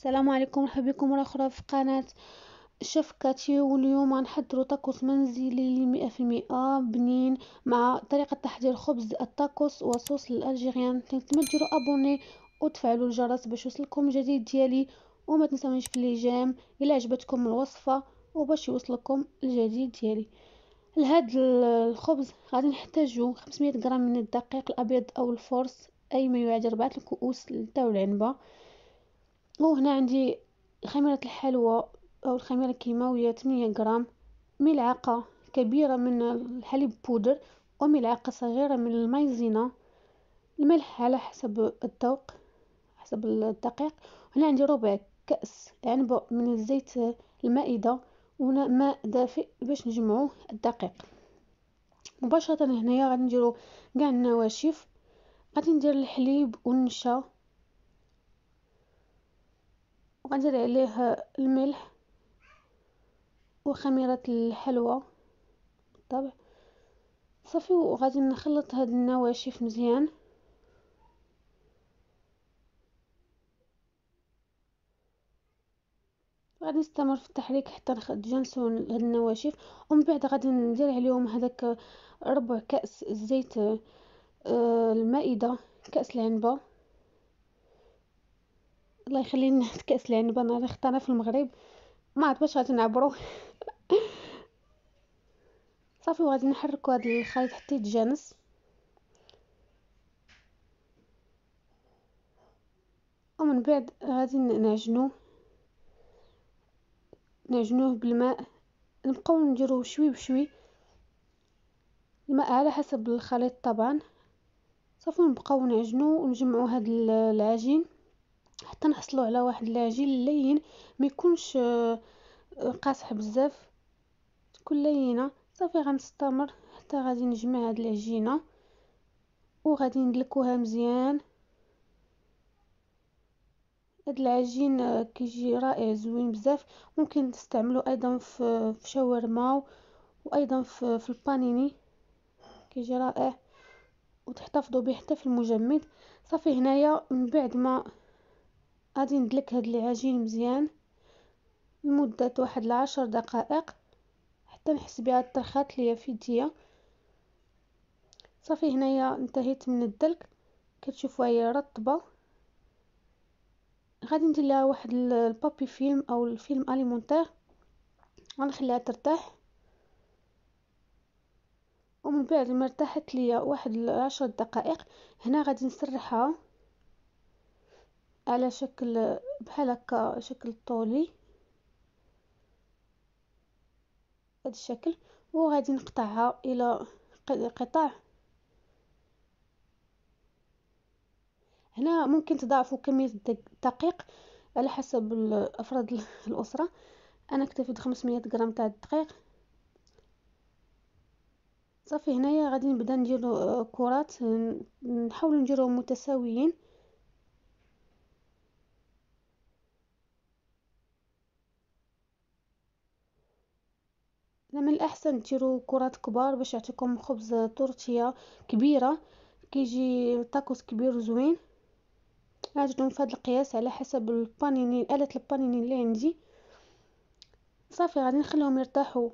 السلام عليكم مرحبا بكم مرة أخرى في قناة شفكاتي واليوم نحضروا تاكوس منزلي مئة في المئة بنين مع طريقة تحضير خبز التاكوس وصوص الألجيريان تنتمي ديروا أبوني وتفعلوا الجرس باش يوصلكم جديد ديالي وما تنسونيش في الليجام إلا عجبتكم الوصفة وباش يوصلكم الجديد ديالي لهاد الخبز غادي نحتاجو 500 غرام من الدقيق الابيض او الفورس اي ما يعادل 4 الكؤوس تاع والعنبه وهنا عندي خميرة الحلوى أو الخميرة الكيماوية 8 غرام ملعقة كبيرة من الحليب بودر وملعقة صغيرة من المايزينا الملح على حسب الذوق حسب الدقيق هنا عندي ربع كأس عنبه من الزيت المائدة وهنا ماء دافئ باش نجمعوه الدقيق مباشرة هنايا غادي نديرو كاع النواشف غادي ندير الحليب والنشا وغنزيد عليه الملح وخميرة الحلوى بالطبع صافي وغادي نخلط هاد النواشف مزيان غادي نستمر في التحريك حتى نجنسو هاد النواشف ومن بعد غادي ندير عليهم هذاك ربع كأس زيت آه، المائدة كأس العنبة الله يخلي لنا كاس العنب انا اللي اختارها في المغرب ما عرفت واش غتنعبرو صافي وغادي نحركو هاد الخليط حتى يتجانس ومن بعد غادي نعجنو نعجنوه بالماء نبقاو نديروه شوي بشوي الماء على حسب الخليط طبعا صافي نبقاو نعجنو ونجمعو هاد العجين حتى نحصلوا على واحد العجين لين ما يكونش آه، قاصح بزاف تكون لينه صافي غنستمر حتى غادي نجمع هاد العجينه وغادي ندلكوها مزيان هاد العجين آه، كيجي رائع زوين بزاف ممكن تستعملو ايضا في في شاورما وايضا في في البانيني كيجي رائع وتحتفظوا به حتى في المجمد صافي هنايا من بعد ما غادي ندلك هاد العجين مزيان لمدة واحد العشر دقائق حتى نحس بها ترخات ليا في يديا صافي هنايا انتهيت من الدلك كتشوفوها هي رطبه غادي ندير لها واحد البابي فيلم او الفيلم اليمونتير غنخليها ترتاح ومن بعد ما ارتاحت ليا واحد 10 دقائق هنا غادي نسرحها على شكل بحال هكا شكل طولي هذا الشكل وغادي نقطعها الى قطع هنا ممكن تضاعفوا كميه الدقيق على حسب افراد الاسره انا اكتفيت 500 غرام تاع الدقيق صافي هنايا غادي نبدا ندير آه، كرات نحاول نديرهم متساويين احسن ديروا كرات كبار باش يعطيكم خبز تورتيه كبيره كيجي تاكوس كبير زوين في فهاد القياس على حسب البانيني اله البانيني اللي عندي صافي غادي نخليهم يرتاحوا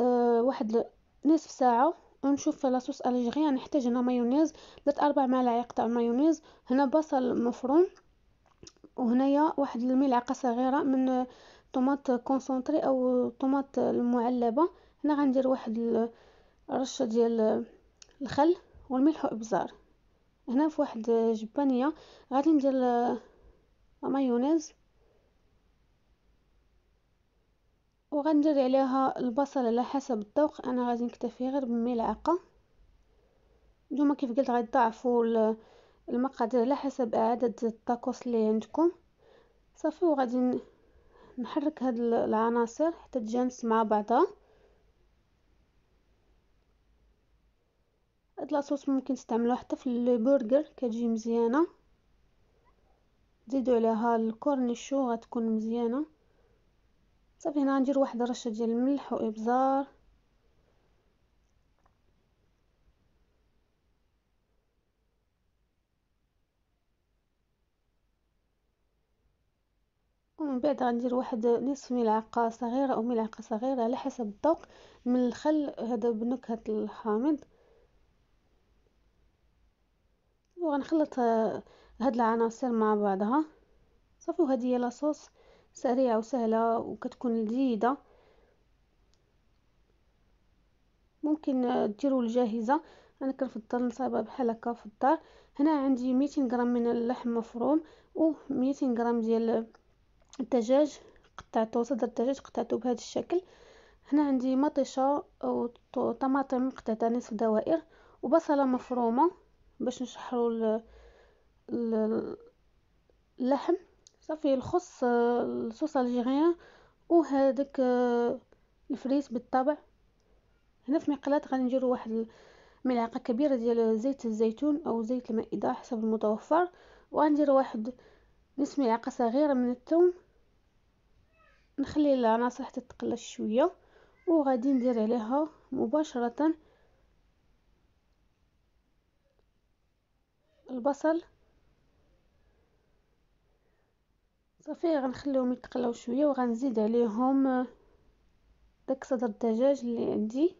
أه واحد نصف ساعه ونشوف لاصوص الجيريان نحتاج هنا مايونيز درت اربع ملاعق تاع مايونيز هنا بصل مفروم وهنايا واحد الملعقه صغيره من طوماط كونسونطري او طوماط المعلبه هنا غندير واحد الرشه ديال الخل والملح وابزار هنا في واحد جبانيه غادي ندير المايونيز وغندير عليها البصل على حسب الذوق انا غادي نكتفي غير بملعقه نتوما كيف قلت غادي تضاعفوا المقادير على حسب عدد الطاكوس اللي عندكم صافي وغادي نحرك هاد العناصر حتى تجانس مع بعضها هاد لاصوص ممكن تستعملوها حتى في البرجر كتجي مزيانه زيدوا عليها الكورنيشو غتكون مزيانه صافي هنا غندير واحد الرشه ديال الملح وابزار ومن بعد غندير واحد نصف ملعقه صغيره او ملعقه صغيره على حسب الذوق من الخل هذا بنكهه الحامض وغنخلط آه، هاد العناصر مع بعضها صافي وهذه هي لاصوص سريعه وسهله وكتكون لذيذه ممكن آه، ديروا الجاهزه انا كنفضل نصايبها بحال هكا في الدار هنا عندي 200 غرام من اللحم مفروم و 200 غرام ديال الدجاج قطعته صدر الدجاج قطعته بهذا الشكل هنا عندي مطيشه وطماطم قطعتها نصف دوائر وبصله مفرومه باش نشحروا اللحم صافي الخص الصوص الجيريان وهذاك آه، الفريس بالطبع هنا في مقلاة غادي نديروا واحد ملعقه كبيره ديال زيت الزيتون او زيت المائده حسب المتوفر وغندير واحد نصف ملعقه صغيره من الثوم نخلي العناصر حتى تقلى شويه وغادي ندير عليها مباشره البصل صافي غنخليهم يتقلاو شويه وغنزيد عليهم آه، داك صدر الدجاج اللي عندي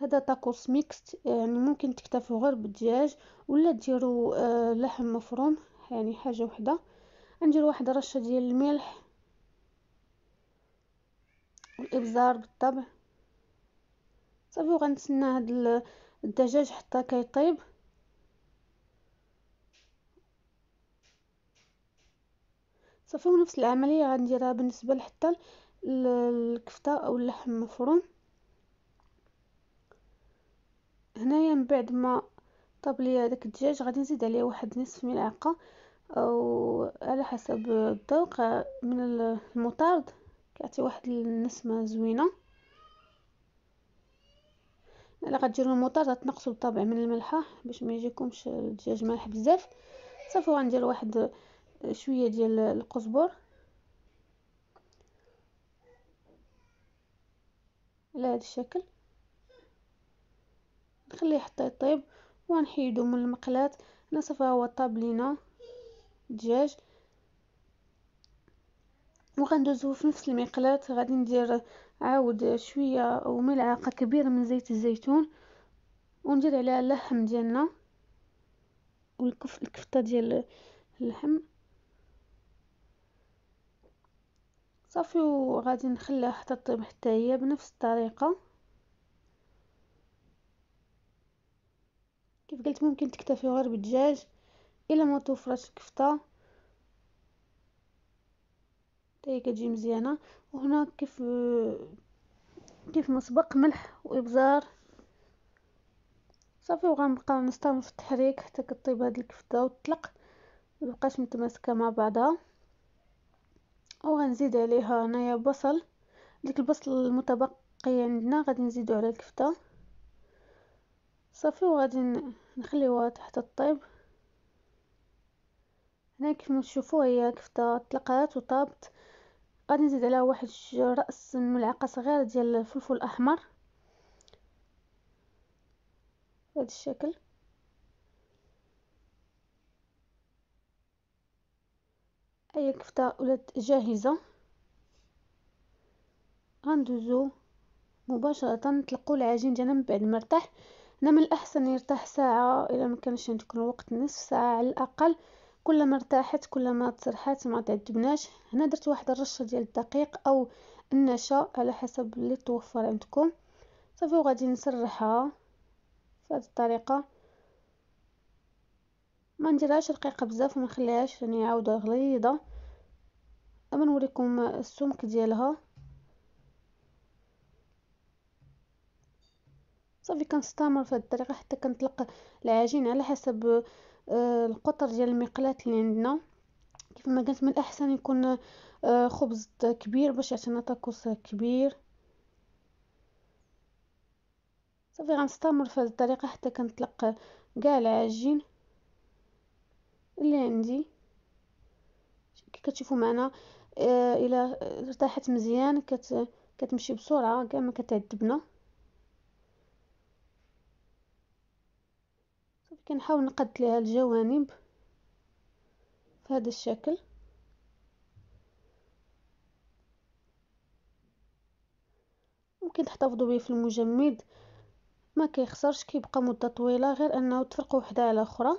هذا تاكوس ميكست يعني ممكن تكتفوا غير بالدجاج ولا ديروا آه، لحم مفروم يعني حاجه وحده غندير واحد رشه ديال الملح والابزار بالطبع صافي وغنتسنى هذا الدجاج حتى كيطيب صافي ونفس العمليه غنديرها بالنسبه حتى الكفته او اللحم المفروم هنايا من بعد ما طاب لي هذاك الدجاج غادي نزيد عليه واحد نصف ملعقه او على حسب الذوق من المطارد كيعطي واحد النسمه زوينه الا غديروا المطارد غتنقصو بالطبع من الملحه باش ما يجيكمش الدجاج مالح بزاف صافي غندير واحد شويه ديال القزبر على هذا الشكل نخليه حتى يطيب ونحيدو من المقلاة هنا صافي هو طاب لينا الدجاج وغندوزو في نفس المقلاة غادي ندير عاود شويه او ملعقه كبيره من زيت الزيتون وندير عليها اللحم ديالنا والكفته ديال اللحم صافي وغادي نخليها حتى طيب حتى هي بنفس الطريقه كيف قلت ممكن تكتفي غير بالدجاج الا ما توفرش الكفته حتى هي كتجي مزيانه وهنا كيف كيف مسبق ملح وابزار صافي وغنبقى نستمر في التحريك حتى كطيب هاد الكفته وتطلق مبقاش متماسكه مع بعضها وغنزيد عليها هنايا بصل ديك البصل المتبقي عندنا غادي نزيدو على الكفته صافي وغادي نخليوها تحت الطيب هنا كيف ما تشوفوا هي الكفته طلقات وطابت غادي نزيد عليها واحد راس ملعقه صغيره ديال الفلفل الاحمر بهذا الشكل هيا الكفتة ولات جاهزة غندوزو مباشرة نطلقو العجين ديالنا من بعد ما ارتاح انا نعم، من الاحسن يرتاح ساعة الا ما كانش عندكم وقت نصف ساعة على الاقل كل ما ارتاحت كل ما تسرحات ما تعذبناش هنا درت واحد الرشه ديال الدقيق او النشا على حسب اللي توفر عندكم صافي وغادي نسرحها بهذه الطريقه ما نديرهاش رقيقه بزاف وما نخليهاش يعني عاوده غليظه نوريكم السمك ديالها صافي كنستمر في هذه الطريقه حتى كنطلق العجين على حسب آه، القطر ديال المقلاة اللي عندنا كيف ما قلت من الاحسن يكون آه، خبز كبير باش يعطينا طاكوس كبير صافي غنستمر في هذه الطريقه حتى كنطلق كاع العجين اللي عندي كي كتشوفوا معنا آه، الى ارتاحت مزيان كت كتمشي بسرعه كاع ما كتعذبنا كنحاول نقد ليها الجوانب بهذا الشكل ممكن تحتفظوا به في المجمد ما كيخسرش كيبقى مده طويله غير انه تفرقوا وحده على اخرى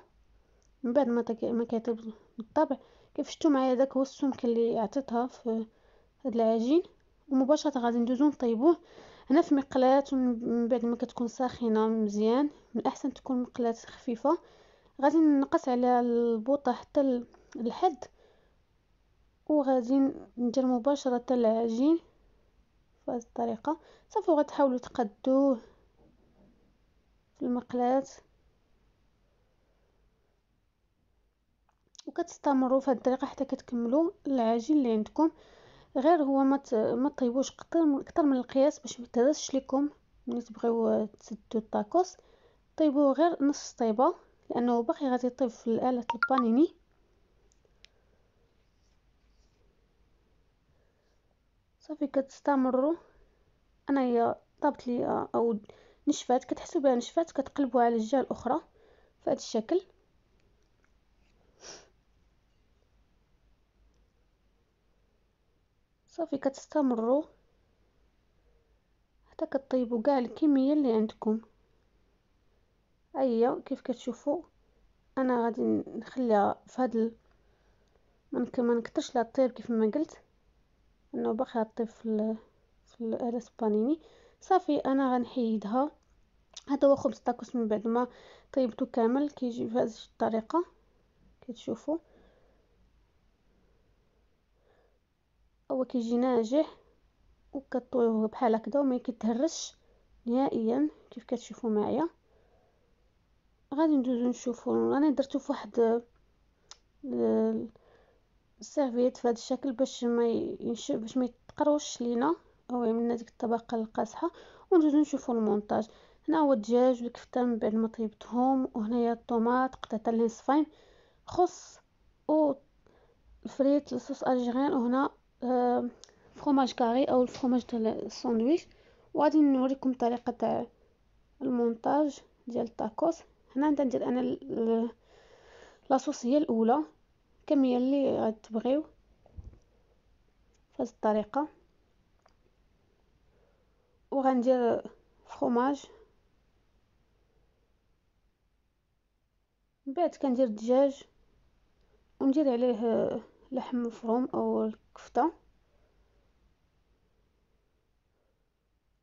من بعد ما ما كيطيب الطبع كيف شفتوا معايا داك هو السمك اللي عطيتها في هاد العجين ومباشره غادي ندوزو نطيبوه هنا في مقلاه من بعد ما كتكون ساخنه مزيان من الاحسن تكون مقلاه خفيفه غادي نقص على البوطه حتى الحد وغادي ندير مباشره العجين بهذه الطريقه صافي وغتحاولوا تقدوه في المقلاه وكتستمروا في الطريقه حتى كتكملوا العجين اللي عندكم غير هو ما ما طيبوش كتر اكثر من القياس باش ما تهزش لكم ملي تبغيو تسدوا الطاكوس طيبوه غير نص طيبه لانه باقي غادي يطيب في الاله البانيني صافي كتستمروا هي طابت لي او نشفات كتحسوا بها نشفات كتقلبوها على الجهه الاخرى في هذا الشكل صافي كتستمروا حتى كطيبوا كاع الكميه اللي عندكم هيا أيوة، كيف كتشوفوا انا غادي نخليها في هذا ال... ما نكثرش لها طير كيف ما قلت انه باقي طيب في ال... في الاله بانيني صافي انا غنحيدها هذا هو خبز طاكوس من بعد ما طيبته كامل كيجي بهذه الطريقه كتشوفوا هو كيجي ناجح وكطويوه بحال هكذا وما كيتهرش نهائيا كيف كتشوفوا معايا غادي ندوزو نشوفو راني درتو فواحد آه، السيرفيت فهاد الشكل باش ما ينشف باش ما يتقروش لينا او من ديك الطبقه القاصحه وندوزو نشوفو المونتاج هنا هو الدجاج والكفته من بعد ما طيبتهم وهنايا الطوماط قطعتها لنصفين خص و الفريت لصوص الجيريان وهنا فروماج كاري او الفروماج تاع الساندويتش وغادي نوريكم الطريقه تاع المونتاج ديال التاكوس هنا نتا ندير انا لاصوص هي الاولى كميه اللي غتبغيو فهاد الطريقه وغندير فروماج من بعد كندير الدجاج وندير عليه لحم مفروم او كفتة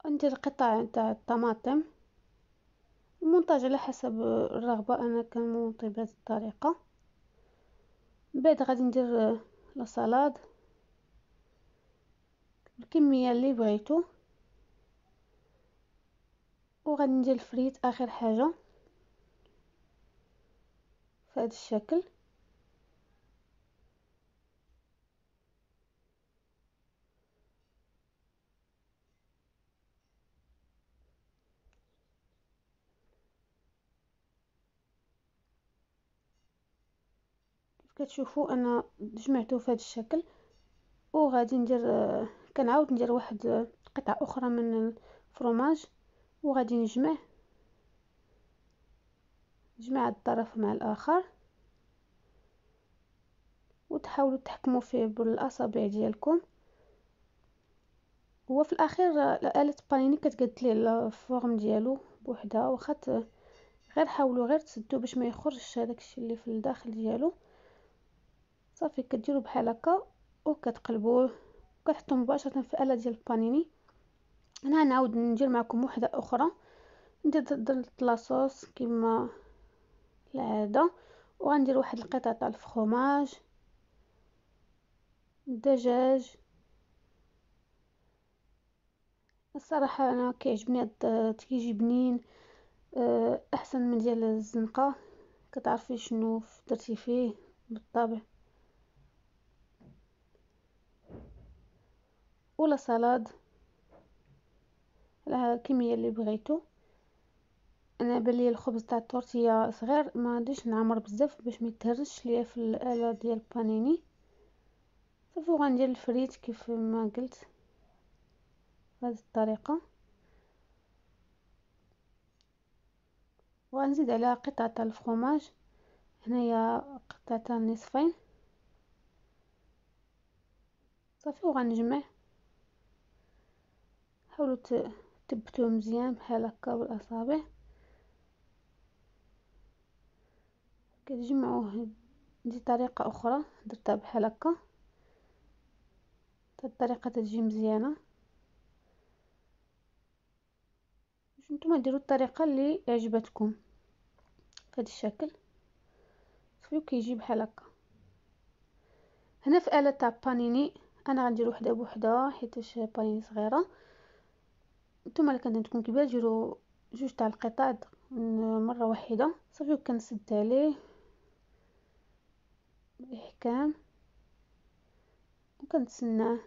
ندير قطع تاع الطماطم المونتاج على حسب الرغبة انا كنمونطي بهذه الطريقة بعد غادي ندير لا الكمية اللي بغيتو وغادي ندير الفريت اخر حاجة في هذا الشكل كتشوفوا انا جمعته في هذا الشكل وغادي ندير آه، كنعاود ندير واحد آه، قطعه اخرى من الفرماج وغادي نجمع جمع الطرف مع الاخر وتحاولوا تحكموا فيه بالاصابع ديالكم هو في الاخير آه، اله بانيني كتقاد ليه الفورم ديالو بوحدها واخا غير حاولوا غير تسدوا باش ما يخرجش هذاك الشيء اللي في الداخل ديالو صافي كديروا بحال هكا وكتقلبوه كنحطو مباشره في الاله ديال البانيني هنا نعاود ندير معكم وحده اخرى ندير درت لاصوص كما العاده وغندير واحد القطعه تاع الفخوماج الدجاج الصراحه انا كيعجبني تيجي بنين أه، احسن من ديال الزنقه كتعرفي شنو درتي فيه بالطبع ولا سلطة على الكميه اللي بغيتو انا بان الخبز تاع التورتيه صغير ما عنديش نعمر بزاف باش ما يتهرش ليا في الاله ديال البانيني صافي وغندير الفريت كيف ما قلت بهذه الطريقه وغنزيد عليها قطعه تاع الفرماج هنايا قطعه نصفين صافي وغنجمع حاولوا تثبتوه مزيان بحال هكا بالاصابع كتجمعوه دي طريقه اخرى درتها بحال هكا هاد الطريقه تجي مزيانه باش نتوما ديروا الطريقه اللي عجبتكم بهذا الشكل صافي كيجي بحال هكا هنا في اله تاع بانيني انا غندير وحده بوحده حيت بانيني صغيره نتوما الا كانت عندكم كبير ديروا جوج تاع القطع مره واحده صافي وكنسد عليه بالاحكام وكنتسناه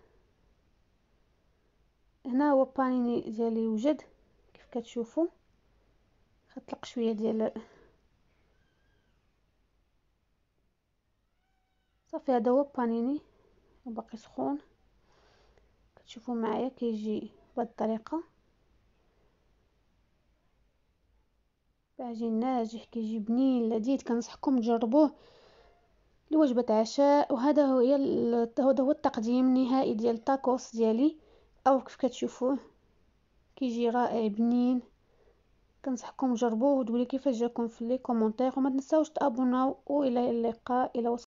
هنا هو بانيني ديالي وجد كيف كتشوفوا غطلق شويه ديال صافي هذا هو بانيني باقي سخون كتشوفوا معايا كيجي بهذه الطريقه باهجي ناجح كيجي بنين لذيذ كنصحكم تجربوه لوجبة عشاء وهذا هو هذا هو التقديم النهائي ديال الطاكوس ديالي او كيف كتشوفوه كيجي رائع بنين كنصحكم تجربوه وتقولي كيفاش جاكم في لي كومونتير وما تنساوش تابوناو والى اللقاء الى وصف